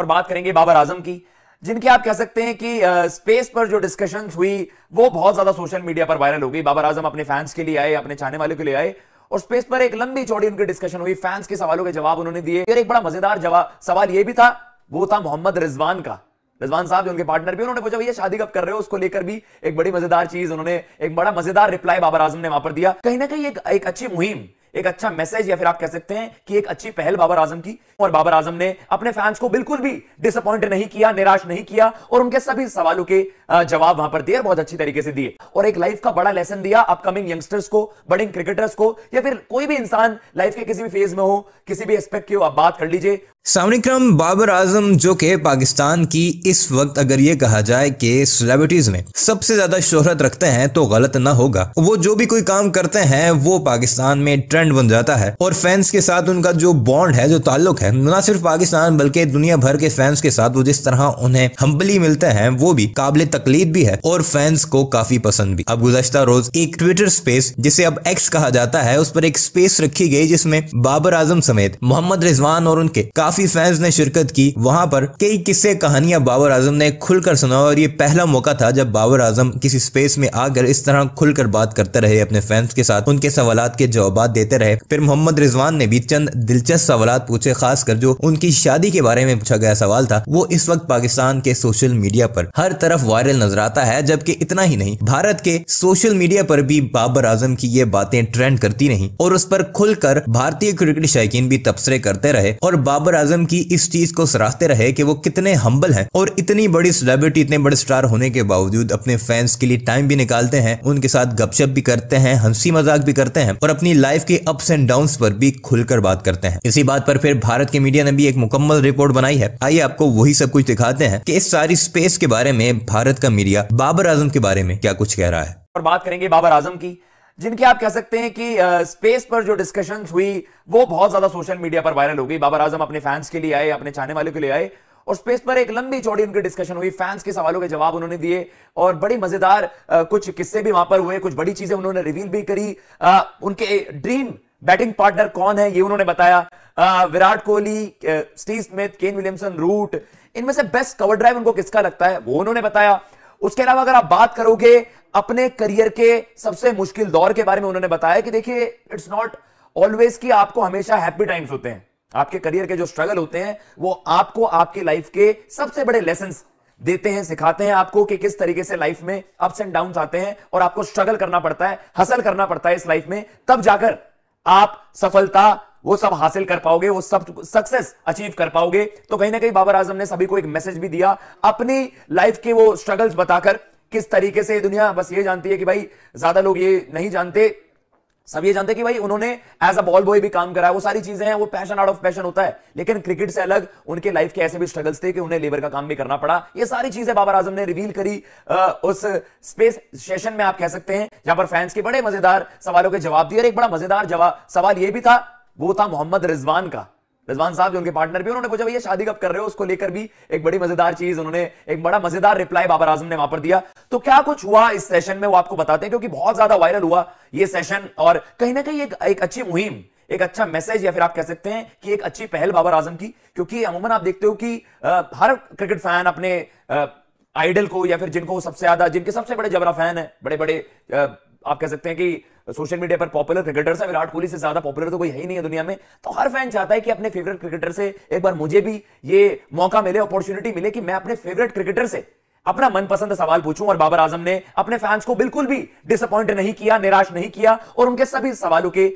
और बात करेंगे बाबर आजम की जिनकी आप कह सकते हैं कि आ, स्पेस पर जो डिस्कशन हुई वो बहुत ज्यादा सोशल मीडिया पर वायरल हो गई बाबर आजम अपने फैंस के लिए आए अपने चाहने वाले के लिए आए और स्पेस पर एक लंबी चौड़ी उनकी डिस्कशन हुई फैंस के सवालों के जवाब उन्होंने दिए एक बड़ा मजेदार जवाब सवाल ये भी था वो था मोहम्मद रिजवान का रिजवान साहब जो उनके पार्टनर भी उन्होंने पूछा भैया शादी कब कर रहे हो उसको लेकर भी एक बड़ी मजेदार चीज उन्होंने एक बड़ा मजेदार रिप्लाई बाबर आजम ने वहां पर दिया कहीं ना कहीं एक, एक अच्छी मुहिम एक अच्छा मैसेज या फिर आप कह सकते हैं कि एक अच्छी पहल बाबर आजम की और बाबर आजम ने अपने फैंस को बिल्कुल भी डिसअपॉइंट नहीं किया निराश नहीं किया और उनके सभी सवालों के जवाब वहां पर दिए बहुत अच्छी तरीके से दिए और एक लाइफ का बड़ा लेसन दिया अपकमिंग यंगस्टर्स को बड़े क्रिकेटर्स को या फिर कोई भी इंसान लाइफ के किसी भी फेज में हो किसी भी एस्पेक्ट की हो आप बात कर लीजिए सामनिक्रम बाबर आजम जो कि पाकिस्तान की इस वक्त अगर ये कहा जाए कि सेलिब्रिटीज में सबसे ज्यादा शोहरत रखते हैं तो गलत ना होगा वो जो भी कोई काम करते हैं वो पाकिस्तान में ट्रेंड बन जाता है और फैंस के साथ उनका जो बॉन्ड है जो ताल्लुक है न सिर्फ पाकिस्तान बल्कि दुनिया भर के फैंस के साथ वो जिस तरह उन्हें हम्बली मिलते हैं वो भी काबिल तकलीद भी है और फैंस को काफी पसंद भी अब गुजश्ता रोज एक ट्विटर स्पेस जिसे अब एक्स कहा जाता है उस पर एक स्पेस रखी गई जिसमे बाबर आजम समेत मोहम्मद रिजवान और उनके काफी काफी फैंस ने शिरकत की वहाँ पर कई किस्से कहानियां बाबर आजम ने खुलकर सुना और ये पहला मौका था जब बाबर आजम किसी स्पेस में आकर इस तरह खुलकर बात करते रहे अपने फैंस के साथ उनके सवाल के जवाब देते रहे फिर मोहम्मद रिजवान ने भी चंद दिलचस्प सवाल पूछे खासकर जो उनकी शादी के बारे में पूछा गया सवाल था वो इस वक्त पाकिस्तान के सोशल मीडिया पर हर तरफ वायरल नजर आता है जबकि इतना ही नहीं भारत के सोशल मीडिया पर भी बाबर आजम की ये बातें ट्रेंड करती रही और उस पर खुलकर भारतीय क्रिकेट शायकीन भी तबसरे करते रहे और बाबर आजम की इस चीज को सराहते रहे कि वो कितने हम्बल हैं और इतनी बड़ी सेलिब्रिटी इतने बड़े स्टार होने के बावजूद अपने फैंस के लिए टाइम भी निकालते हैं उनके साथ गपशप भी करते हैं हंसी मजाक भी करते हैं और अपनी लाइफ के अप्स एंड डाउन पर भी खुलकर बात करते हैं इसी बात पर फिर भारत के मीडिया ने भी एक मुकम्मल रिपोर्ट बनाई है आइए आपको वही सब कुछ दिखाते हैं की इस सारी स्पेस के बारे में भारत का मीडिया बाबर आजम के बारे में क्या कुछ कह रहा है और बात करेंगे बाबर आजम की जिनकी आप कह सकते हैं कि स्पेस पर जो डिस्कशन हुई वो बहुत ज्यादा सोशल मीडिया पर वायरल हो गई बाबर आजम अपने फैंस के लिए आए अपने चाहने वाले के लिए आए और स्पेस पर एक लंबी चौड़ी उनकी डिस्कशन हुई फैंस के सवालों के जवाब उन्होंने दिए और बड़ी मजेदार कुछ किस्से भी वहां पर हुए कुछ बड़ी चीजें उन्होंने रिवील भी करी आ, उनके ड्रीम बैटिंग पार्टनर कौन है ये उन्होंने बताया आ, Virat Kohli Steve Smith Kane Williamson Root इनमें से बेस्ट कवर ड्राइव उनको किसका लगता है वो उन्होंने बताया उसके अलावा अगर आप बात करोगे अपने करियर के सबसे मुश्किल दौर के बारे में उन्होंने बताया कि देखिए इट्स नॉट ऑलवेज कि आपको हमेशा हैप्पी टाइम्स होते हैं आपके करियर के जो स्ट्रगल होते हैं वो आपको आपके लाइफ के सबसे बड़े लेसन देते हैं सिखाते हैं आपको कि किस तरीके से लाइफ में अप्स एंड डाउन आते हैं और आपको स्ट्रगल करना पड़ता है हसल करना पड़ता है इस लाइफ में तब जाकर आप सफलता वो सब हासिल कर पाओगे वो सब सक्सेस अचीव कर पाओगे तो कहीं ना कहीं बाबर आजम ने सभी को एक मैसेज भी दिया अपनी लाइफ के वो स्ट्रगल्स बताकर किस तरीके से ये दुनिया बस ये जानती है कि भाई ज्यादा लोग ये नहीं जानते सब ये जानते कि भाई उन्होंने एज अ बॉल बॉय भी काम करा है वो सारी चीजें हैं वो पैशन आउट ऑफ पैशन होता है लेकिन क्रिकेट से अलग उनके लाइफ के ऐसे भी स्ट्रगल्स थे कि उन्हें लेबर का काम भी करना पड़ा ये सारी चीजें बाबर आजम ने रिवील करी आ, उस स्पेस सेशन में आप कह सकते हैं जहां पर फैंस के बड़े मजेदार सवालों के जवाब दिए और एक बड़ा मजेदार जवाब सवाल यह भी था वो था मोहम्मद रिजवान का रिजवान साहब जो उनके पार्टनर भी उन्होंने पूछा भैया शादी कब कर रहे हो उसको लेकर भी एक बड़ी मजेदार चीज उन्होंने एक बड़ा मजेदार रिप्लाई बाबर आजम ने वहां पर दिया तो क्या कुछ हुआ इस सेशन में वो आपको बताते हैं क्योंकि बहुत ज्यादा वायरल हुआ ये सेशन और कहीं ना कहीं एक, एक अच्छी मुहिम एक अच्छा मैसेज या फिर आप कह सकते हैं कि एक अच्छी पहल बाबर आजम की क्योंकि अमूमन आप देखते हो कि आ, हर क्रिकेट फैन अपने आ, आइडल को या फिर जिनको सबसे ज्यादा जिनके सबसे बड़े जबरा फैन है बड़े बड़े आ, आप कह सकते हैं कि सोशल मीडिया पर पॉपुलर क्रिकेटर है विराट कोहली से ज्यादा पॉपुलर तो कोई है ही नहीं है दुनिया में तो हर फैन चाहता है कि अपने फेवरेट क्रिकेटर से एक बार मुझे भी ये मौका मिले अपॉर्चुनिटी मिले कि मैं अपने फेवरेट क्रिकेटर से अपना मनपसंद सवाल पूछूं और बाबर आजम ने अपने फैंस को बिल्कुल भी डिसअपॉइंट नहीं किया निराश नहीं किया और उनके सभी सवालों के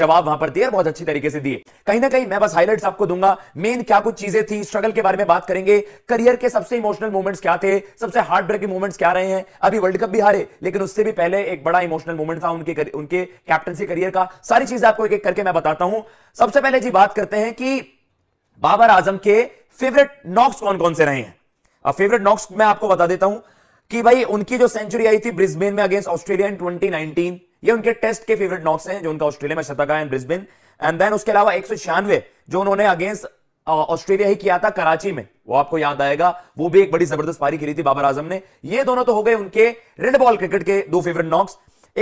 जवाब वहां पर दिए और बहुत अच्छी तरीके से दिए कहीं ना कहीं मैं बस हाईलाइट्स आपको दूंगा मेन क्या कुछ चीजें थी स्ट्रगल के बारे में बात करेंगे करियर के सबसे इमोशनल मूवमेंट्स क्या थे सबसे हार्ड ब्रेकिंग मूवमेंट्स क्या रहे हैं अभी वर्ल्ड कप भी हारे लेकिन उससे भी पहले एक बड़ा इमोशनल मूवमेंट था उनके उनके कैप्टनसी करियर का सारी चीजें आपको एक एक करके मैं बताता हूं सबसे पहले जी बात करते हैं कि बाबर आजम के फेवरेट नॉक्स कौन कौन से रहे हैं फेवरेट नॉक्स मैं आपको बता देता हूं कि भाई उनकी जो सेंचुरी आई थी ब्रिस्बेन में अगेंस्ट ऑस्ट्रेलिया इन 2019 ये उनके टेस्ट के फेवरेट नॉक्स हैं जो उनका ऑस्ट्रेलिया में शतक है ब्रिस्बेन एंड देन उसके अलावा एक जो उन्होंने अगेंस्ट ऑस्ट्रेलिया ही किया था कराची में वो आपको याद आएगा वो भी एक बड़ी जबरदस्त पारी खेली थी बाबर आजम ने ये दोनों तो हो गए उनके रेड बॉल क्रिकेट के दो फेवरेट नॉक्स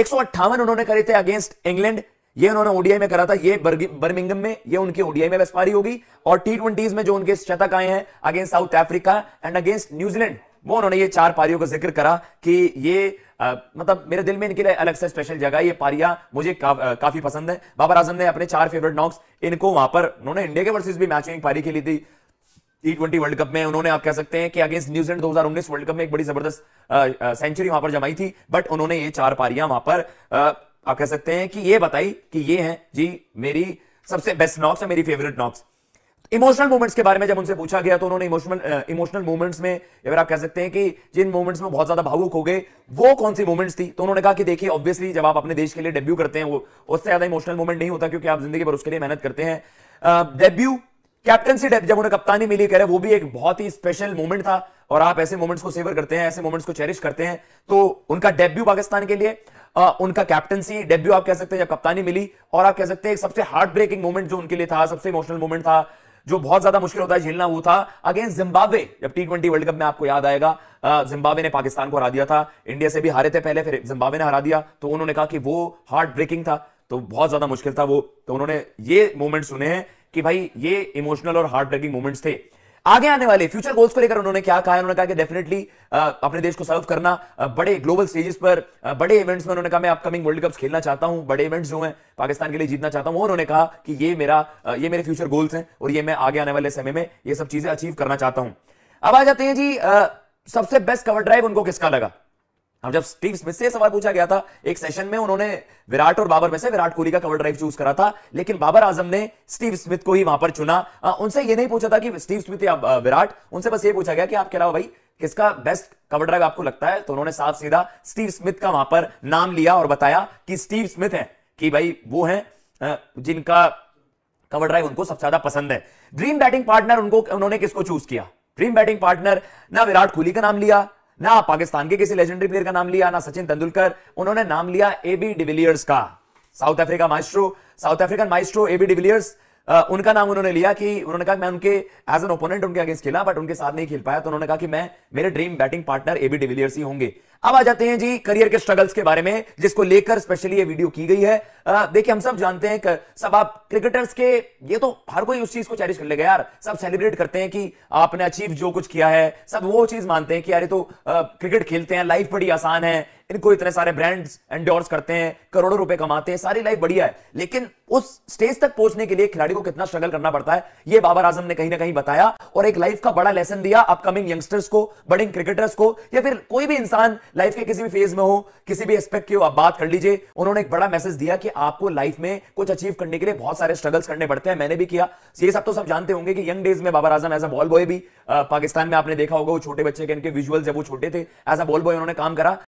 एक उन्होंने करे थे अगेंस्ट इंग्लैंड ये उन्होंने ओडीआई में करा था ये बर्मिंगम में ये उनकी ओडीआई में बेस्पारी होगी और टी ट्वेंटीज में जो उनके शतक आए हैं against South Africa and against New Zealand वो उन्होंने ये चार पारियों का जिक्र करा कि ये आ, मतलब मेरे दिल में इनके लिए अलग से स्पेशल जगह ये पारिया मुझे का, आ, काफी पसंद है बाबर आजम ने अपने चार फेवरेट नॉक्स इनको वहां पर उन्होंने इंडिया के वर्सेस भी मैचिंग पारी खेली थी टी ट्वेंटी वर्ल्ड कप में उन्होंने आप कह सकते हैं कि अगेंस्ट न्यूजीलैंड 2019 वर्ल्ड कप में एक बड़ी जबरदस्त सेंचुरी वहां पर जमाई थी बट उन्होंने ये चार पारियां वहां पर आप कह सकते हैं कि ये बताई कि ये है जी मेरी सबसे बेस्ट नॉक्स है मेरी फेवरेट नॉक्स इमोशनल मूवमेंट्स के बारे में जब उनसे पूछा गया तो उन्होंने इमोशनल इमोशनल मूवमेंट्स में या फिर आप कह सकते हैं कि जिन मूवमेंट्स में बहुत ज्यादा भावुक हो गए वो कौन सी मूवमेंट्स थी तो उन्होंने कहा कि देखिए ऑब्वियसली जब आप अपने देश के लिए डेब्यू करते हैं वो उससे ज्यादा इमोशनल मूवमेंट नहीं होता क्योंकि आप जिंदगी भर उसके लिए मेहनत करते हैं डेब्यू कैप्टनसी डेब जब उन्हें कप्तानी मिली कह रहे वो भी एक बहुत ही स्पेशल मूवमेंट था और आप ऐसे मोमेंट्स को सेवर करते हैं ऐसे मोमेंट्स को चेरिश करते हैं तो उनका डेब्यू पाकिस्तान के लिए आ, उनका कैप्टनसी डेब्यू आप कह सकते हैं जब कप्तानी मिली और आप कह सकते हैं सबसे हार्ट ब्रेकिंग मोमेंट जो उनके लिए था सबसे इमोशनल मोमेंट था जो बहुत ज्यादा मुश्किल होता है झेलना वो था अगेंस्ट जिम्बाब्वे जब टी ट्वेंटी वर्ल्ड कप में आपको याद आएगा जिम्बाब्वे ने पाकिस्तान को हरा दिया था इंडिया से भी हारे थे पहले फिर जिम्बाब्वे ने हरा दिया तो उन्होंने कहा कि वो हार्ट ब्रेकिंग था तो बहुत ज्यादा मुश्किल था वो तो उन्होंने ये मोमेंट सुने हैं कि भाई ये इमोशनल और हार्ट ब्रेकिंग मोमेंट्स थे आगे आने वाले फ्यूचर गोल्स को लेकर उन्होंने क्या कहा उन्होंने कहा कि डेफिनेटली अपने देश को सर्व करना बड़े ग्लोबल स्टेजेस पर बड़े इवेंट्स में उन्होंने कहा मैं अपकमिंग वर्ल्ड कप खेलना चाहता हूं बड़े इवेंट्स जो हैं पाकिस्तान के लिए जीतना चाहता हूं उन्होंने कहा कि ये मेरा ये मेरे फ्यूचर गोल्स हैं और ये मैं आगे आने वाले समय में ये सब चीजें अचीव करना चाहता हूं अब आ जाते हैं जी सबसे बेस्ट कवर ड्राइव उनको किसका लगा अब जब स्टीव स्मिथ से सवाल पूछा गया था एक सेशन में उन्होंने विराट और बाबर में से विराट कोहली का कवर ड्राइव चूज करा था लेकिन बाबर आजम ने स्टीव स्मिथ को ही वहां पर चुना आ, उनसे ये नहीं पूछा था कि स्टीव स्मिथ या विराट उनसे बस ये पूछा गया कि आपके अलावा भाई किसका बेस्ट कवर ड्राइव आपको लगता है तो उन्होंने साफ सीधा स्टीव स्मिथ का वहां पर नाम लिया और बताया कि स्टीव स्मिथ है कि भाई वो है जिनका कवर ड्राइव उनको सबसे ज्यादा पसंद है ड्रीम बैटिंग पार्टनर उनको उन्होंने किसको चूज किया ड्रीम बैटिंग पार्टनर ना विराट कोहली का नाम लिया ना पाकिस्तान के किसी लेजेंडरी प्लेयर का नाम लिया ना सचिन तेंदुलकर उन्होंने नाम लिया एबी डिविलियर्स का South Africa maestro South African maestro AB de Villiers उनका नाम उन्होंने लिया कि उन्होंने कहा मैं उनके एज एन ओपोनेंट उनके अगेंस्ट खेला बट उनके साथ नहीं खेल पाया तो उन्होंने कहा कि मैं मेरे dream batting partner AB de Villiers ही होंगे अब आ जाते हैं जी करियर के स्ट्रगल्स के बारे में जिसको लेकर स्पेशली ये वीडियो की गई है देखिए हम सब जानते हैं कर, सब आप क्रिकेटर्स के ये तो हर कोई उस चीज को चैरिश कर लेगा यार सब सेलिब्रेट करते हैं कि आपने अचीव जो कुछ किया है सब वो चीज मानते हैं कि यार ये तो आ, क्रिकेट खेलते हैं लाइफ बड़ी आसान है इनको इतने सारे ब्रांड्स एंडोर्स करते हैं करोड़ों रुपए कमाते हैं सारी लाइफ बढ़िया है लेकिन उस स्टेज तक पहुंचने के लिए खिलाड़ी को कितना स्ट्रगल करना पड़ता है ये बाबर आजम ने कहीं ना कहीं बताया और एक लाइफ का बड़ा लेसन दिया अपकमिंग यंगस्टर्स को बड़िंग क्रिकेटर्स को या फिर कोई भी इंसान लाइफ के किसी भी फेज में हो किसी भी एस्पेक्ट की हो आप बात कर लीजिए उन्होंने एक बड़ा मैसेज दिया कि आपको लाइफ में कुछ अचीव करने के लिए बहुत सारे स्ट्रगल्स करने पड़ते हैं मैंने भी किया ये सब तो सब जानते होंगे कि यंग डेज में Babar Azam as a ball boy भी पाकिस्तान में आपने देखा होगा वो छोटे बच्चे के इनके विजुअल्स जब वो छोटे थे एज अ बॉल बॉय उन्होंने काम करा